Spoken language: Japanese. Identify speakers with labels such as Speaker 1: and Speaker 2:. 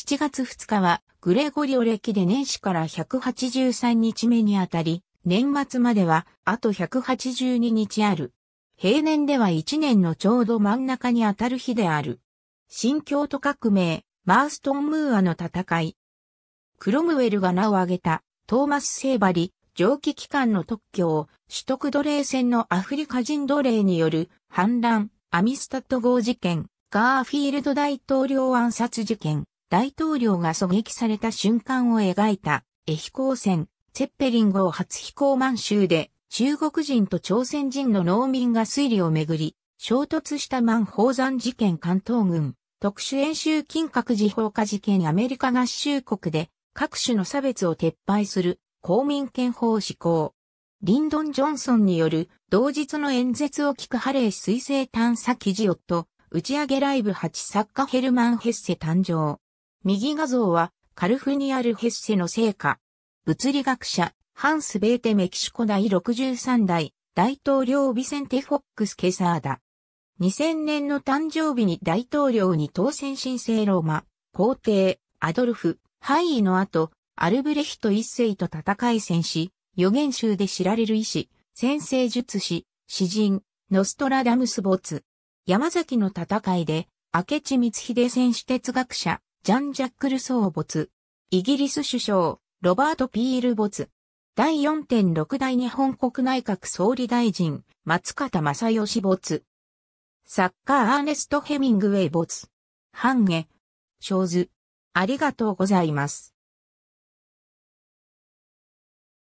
Speaker 1: 7月2日はグレゴリオ歴で年始から183日目にあたり、年末まではあと182日ある。平年では1年のちょうど真ん中にあたる日である。新京都革命、マーストン・ムーアの戦い。クロムウェルが名を挙げたトーマス・セーバリ、蒸気機関の特許を取得奴隷船のアフリカ人奴隷による反乱、アミスタッド号事件、ガーフィールド大統領暗殺事件、大統領が狙撃された瞬間を描いた、絵飛行船、ツェッペリン号初飛行満州で、中国人と朝鮮人の農民が推理をめぐり、衝突した満宝山事件関東軍、特殊演習金閣寺放火事件アメリカ合衆国で、各種の差別を撤廃する、公民権法施行。リンドン・ジョンソンによる、同日の演説を聞くハレー彗星探査記事夫、打ち上げライブ8作家ヘルマン・ヘッセ誕生。右画像はカルフニアル・ヘッセの聖火。物理学者、ハンス・ベーテメキシコ第63代大統領ビセンテ・フォックス・ケサーダ。2000年の誕生日に大統領に当選申請ローマ、皇帝、アドルフ、ハイイの後、アルブレヒト一世と戦い戦し、予言集で知られる医師、先生術師、詩人、ノストラダムスボツ。山崎の戦いで、明智光秀戦士哲学者、ジャン・ジャック・ルソー没。イギリス首相、ロバート・ピール没。第4.6代日本国内閣総理大臣、松方正義没。サッカー・アーネスト・ヘミングウェイ没。ショーズ。ありがとうございます。